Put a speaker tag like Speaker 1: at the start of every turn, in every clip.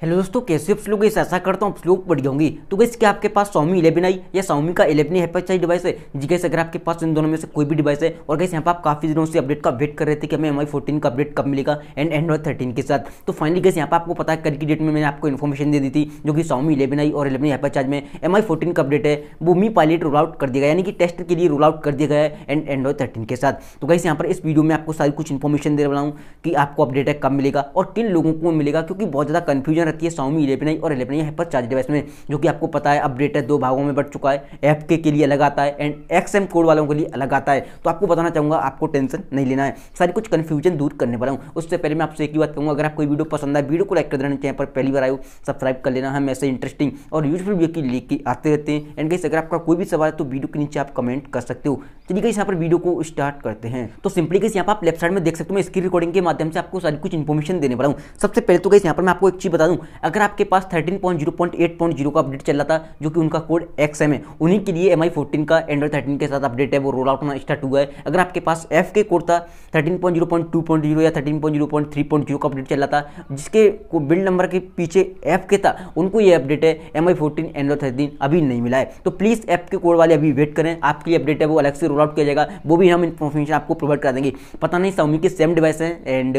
Speaker 1: hello दोस्तों कैसे आप लोग इस ऐसा करता हूँ आप लोग बढ़िया होंगी तो गैस क्या आपके पास सोमी इलेवन आई या सोमी का इलेवन है डिवाइस है जी कैसे अगर आपके पास इन दोनों में से कोई भी डिवाइस है और कैसे यहाँ पर आप काफी दिनों से अपडेट का वेट कर रहे थे कि हमें एम आई फोर्टीन का अपडेट कब मिलेगा एंड एंड्रॉइड थर्टीन के साथ तो फाइनली कैसे यहाँ पर आपको पता कल की डेट में मैंने आपको इन्फॉर्मेशन दे दी थी जो कि सोमी इलेवन आई और इलेवन हैपर चार्ज में एम आई फोर्टीन का अपडेट है वो मी पायलट रोल आउट कर दिया गया यानी कि टेस्ट के लिए रोल आउट कर दिया गया है एंड एंड्रॉइड थर्टीन के साथ तो कैसे यहाँ पर इस वीडियो में आपको सारी कुछ इन्फॉर्मेशन दे रहा हूँ कि आपको अपडेट है कब मिलेगा और किन लोगों को मिलेगा क्योंकि बहुत ज़्यादा कन्फ्यूजन फ़ंक्शन रहती है शाउमी इलेवन आई और eleven I hyper charge device में जो कि आपको पता है अपडेटेड दो भागों में बढ़ चुका है एफ के के लिए अलग आता है एंड एक्स एम कोड वालों के लिए अलग आता है तो आपको बताना चाहूँगा आपको टेंशन नहीं लेना है सारी कुछ कन्फ्यूजन दूर करने वाला हूँ उससे पहले मैं आपसे एक ही बात कहूँगा अगर आपको वीडियो पसंद आए वीडियो को लाइक कर देना चाहिए पर पहली बार आयो सब्सक्राइब कर लेना हम ऐसे इंटरेस्टिंग और यूजफुल वीडियो की लेके आते रहते हैं एंड कैसे अगर आपका कोई भी सवाल है तो वीडियो के नीचे आप कमेंट कर सकते हो चलिए यहाँ पर वीडियो को स्टार्ट करते हैं तो सिंपली कैसे यहाँ पर आप लेफ्ट साइड में देख सकते हो मैं स्क्रीन रिकॉर्डिंग के माध्यम से आपको सारी कुछ इन्फॉर्मेशन देने वाला हूँ सबसे पहले तो कैसे यहाँ पर मैं आपको एक चीज़ बता दूँ अगर आपके पास thirteen point zero point eight point zero का अपडेट चल रहा था जो कि उनका कोड एक्स एम है उन्हीं के लिए एम आई फोर्टीन का एंड्रॉइड थर्टीन के साथ अपडेट है वो रोल आउट होना स्टार्ट हुआ है अगर आपके पास एफ के कोड था thirteen point zero point two point zero या thirteen point zero point three point zero का अपडेट चल रहा था जिसके बिल बिल्ड नंबर के पीछे एफ के था उनको ये अपडेट है M I fourteen Android thirteen अभी नहीं मिला है तो प्लीज़ एफ के कोड वाले अभी वेट करें आपके लिए अपडेट है वो अलग से रोल आउट किया जाएगा वो भी हम इन्फॉर्मेशन आपको प्रोवाइड करा देंगे पता नहीं सौमी के सेम डिवाइस हैं एंड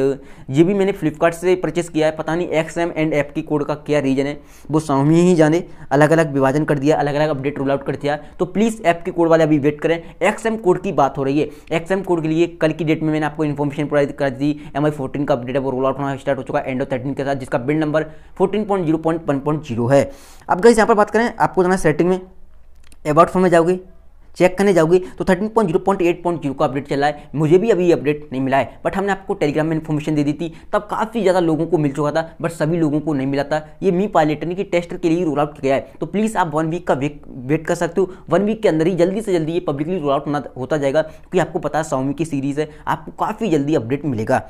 Speaker 1: ये भी मैंने फ्लिपकार्ट से परचेस किया है पता नहीं एक्स एम एंड एफ की कोड का क्या रीजन है वो सौमी ही जाने अलग अलग विभाजन कर दिया अलग अलग अपडेट रोल आउट कर दिया तो प्लीज़ ऐप के कोड वाले अभी वेट करें एक्स एम कोड की बात हो रही है एक्स एम कोड के लिए कल की डेट में मैंने आपको इन्फॉर्मेशन प्रोवाइड कर दी एम आई फोर्टीन का अपडेट है वो रोल आउट होना स्टार्ट हो चुका है एंड ऑफ थर्टीन के साथ जिसका build number fourteen point zero point one point zero है अब गई यहाँ पर बात करें आपको जाना सेटिंग में अबाउट फोन में जाओगे चेक करने जाओगे तो thirteen point zero point eight point zero का अपडेट चला है मुझे भी अभी अपडेट नहीं मिला है बट हमने आपको टेलीग्राम में इन्फॉर्मेशन दे दी थी तब काफ़ी ज़्यादा लोगों को मिल चुका था बट सभी लोगों को नहीं मिला था ये मी पायलट की कि टेस्टर के लिए रोल आउट किया है तो प्लीज़ आप वन वीक का वेट कर सकते हो वन वीक के अंदर ही जल्दी से जल्दी ये पब्लिकली रोल आउट होता जाएगा क्योंकि आपको पता है सौमी की सीरीज़ है आपको काफ़ी जल्दी अपडेट मिलेगा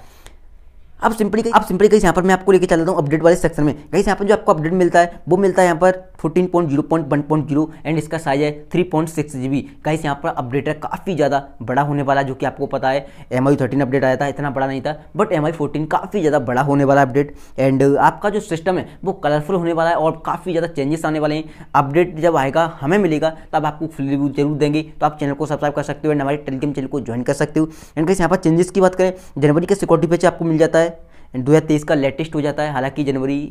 Speaker 1: अब सिंपली अब सिंपली कहीं यहाँ पर मैं आपको लेकर चलता हूँ अपडेट वाले सेक्शन में कहीं यहाँ पर जो आपको अपडेट मिलता है वो मिलता है यहाँ पर fourteen point point point zero one zero and इसका साइज है three point six G B कहीं यहाँ पर अपडेट है काफ़ी ज़्यादा बड़ा होने वाला जो कि आपको पता है एम आई थर्टीन अपडेट आया था इतना बड़ा नहीं था बट एम आई फोर्टीन काफ़ी ज़्यादा बड़ा होने वाला अपडेट एंड आपका जो सिस्टम है वो कलरफुल होने वाला है और काफ़ी ज़्यादा चेंजेस आने वाले हैं अपडेट जब आएगा हमें मिलेगा तब आपको फुल रिव्यू जरूर देंगे तो आप चैनल को सब्सक्राइब कर सकते हो एंड हमारे टेलीग्राम चैनल को ज्वाइन कर सकते हो एंड कहीं यहाँ पर चेंजेस की बात करें जनवरी के सिक्योरिटी पेज आपको मिल जाता है हज़ार दो का लेटेस्ट हो जाता है हालांकि जनवरी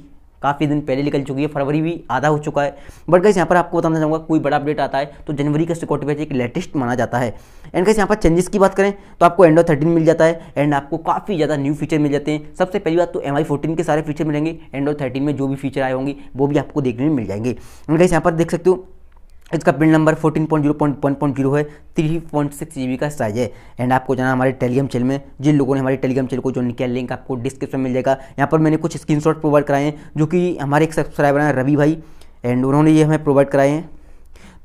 Speaker 1: काफ़ी दिन पहले निकल चुकी है फरवरी भी आधा हो चुका है बट कैसे यहाँ पर आपको बताना चाहूँगा कोई बड़ा अपडेट आता है तो जनवरी का सिक्योरिटी बैच एक लेटेस्ट माना जाता है एंड कैसे यहाँ पर चेंजेस की बात करें तो आपको एंड्रॉइड थर्टीन मिल जाता है एंड आपको काफ़ी ज़्यादा न्यू फीचर मिल जाते हैं सबसे पहली बात तो एम आई फोर्टीन के सारे फीचर मिलेंगे एंड्रॉइड थर्टीन में जो भी फीचर आए होंगे वो भी आपको देखने में मिल जाएंगे एंड कैसे यहाँ पर देख सकते हो इसका पिन नंबर 14.0.1.0 है थ्री पॉइंट सिक्स जी का साइज है एंड आपको जाना हमारे टेलीग्राम चैनल में जिन लोगों ने हमारे टेलीग्राम चैनल को ज्वाइन किया लिंक आपको डिस्क्रिप्शन में मिल जाएगा यहाँ पर मैंने कुछ स्क्रीनशॉट प्रोवाइड कराए हैं जो कि हमारे एक सब्सक्राइबर हैं रवि भाई एंड उन्होंने ये हमें प्रोवाइड कराए हैं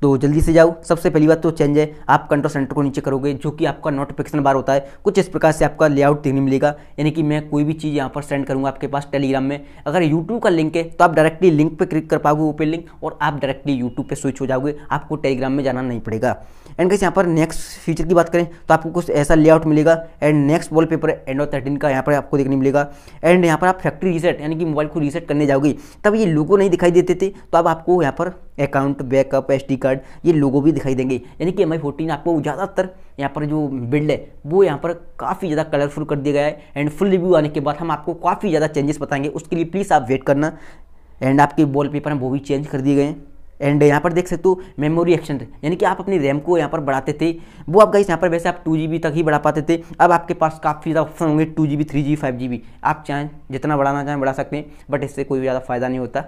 Speaker 1: तो जल्दी से जाओ सबसे पहली बात तो चेंज है आप कंट्रोल सेंटर को नीचे करोगे जो कि आपका नोटिफिकेशन बार होता है कुछ इस प्रकार से आपका लेआउट देखने मिलेगा यानी कि मैं कोई भी चीज़ यहाँ पर सेंड करूँगा आपके पास टेलीग्राम में अगर यूट्यूब का लिंक है तो आप डायरेक्टली लिंक पर क्लिक कर पाओगे ओपन लिंक और आप डायरेक्टली यूट्यूब पर स्विच हो जाओगे आपको टेलीग्राम में जाना नहीं पड़ेगा एंड कैसे यहाँ पर नेक्स्ट फीचर की बात करें तो आपको कुछ ऐसा लेआउट मिलेगा and next wallpaper end of thirteen का यहाँ पर आपको देखने मिलेगा एंड यहाँ पर आप फैक्ट्री रीसेट यानी कि मोबाइल को रीसेट करने जाओगे तब ये लोगो नहीं दिखाई देते थे तो अब आपको यहाँ पर अकाउंट बैकअप एस कार्ड ये लोगो भी दिखाई देंगे यानी कि एम आई आपको ज़्यादातर यहाँ पर जो बिल्ड है वो यहाँ पर काफ़ी ज़्यादा कलरफुल कर दिया गया है एंड फुल रिव्यू आने के बाद हम आपको काफ़ी ज़्यादा चेंजेस बताएंगे उसके लिए प्लीज़ आप वेट करना एंड आपके पेपर हैं वो भी चेंज कर दिए गए एंड यहाँ पर देख सकते हो मेमोरी एक्शन यानी कि आप अपनी रैम को यहाँ पर बढ़ाते थे वो आप गाइस यहाँ पर वैसे आप टू जी तक ही बढ़ा पाते थे अब आपके पास काफ़ी ज़्यादा ऑप्शन होंगे two G B three G five G B आप चाहें जितना बढ़ाना चाहें बढ़ा सकते हैं बट इससे कोई ज़्यादा फ़ायदा नहीं होता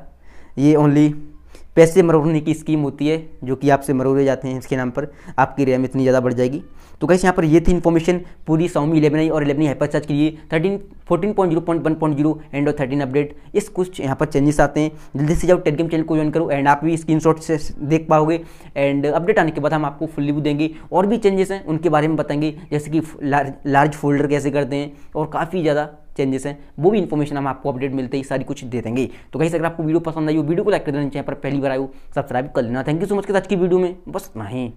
Speaker 1: ये ओनली पैसे मरोड़ने की स्कीम होती है जो कि आपसे मरोड़े जाते हैं इसके नाम पर आपकी रैम इतनी ज़्यादा बढ़ जाएगी तो कैसे यहाँ पर ये थी इन्फॉर्मेशन पूरी सौमी इलेवन और इलेवन हाइपर चार्ज के लिए thirteen fourteen point zero point one point zero and और थर्टीन अपडेट इस कुछ यहाँ पर चेंजेस आते हैं जल्दी से जाओ टेलीग्राम चैनल को ज्वाइन करो एंड आप भी स्क्रीन शॉट से देख पाओगे एंड अपडेट आने के बाद हम आपको फुल रिव्यू देंगे और भी चेंजेस हैं उनके बारे में बताएंगे जैसे कि लार्ज फोल्डर कैसे करते हैं और काफ़ी ज़्यादा चेंजेस हैं वो भी इन्फॉर्मेशन हम आपको अपडेट मिलते ही सारी कुछ दे देंगे तो कहीं अगर आपको वीडियो पसंद आई हो वीडियो को लाइक कर देना चाहिए पर पहली बार आयो सब्सक्राइब कर लेना थैंक यू सो मच के आज की वीडियो में बस इतना ही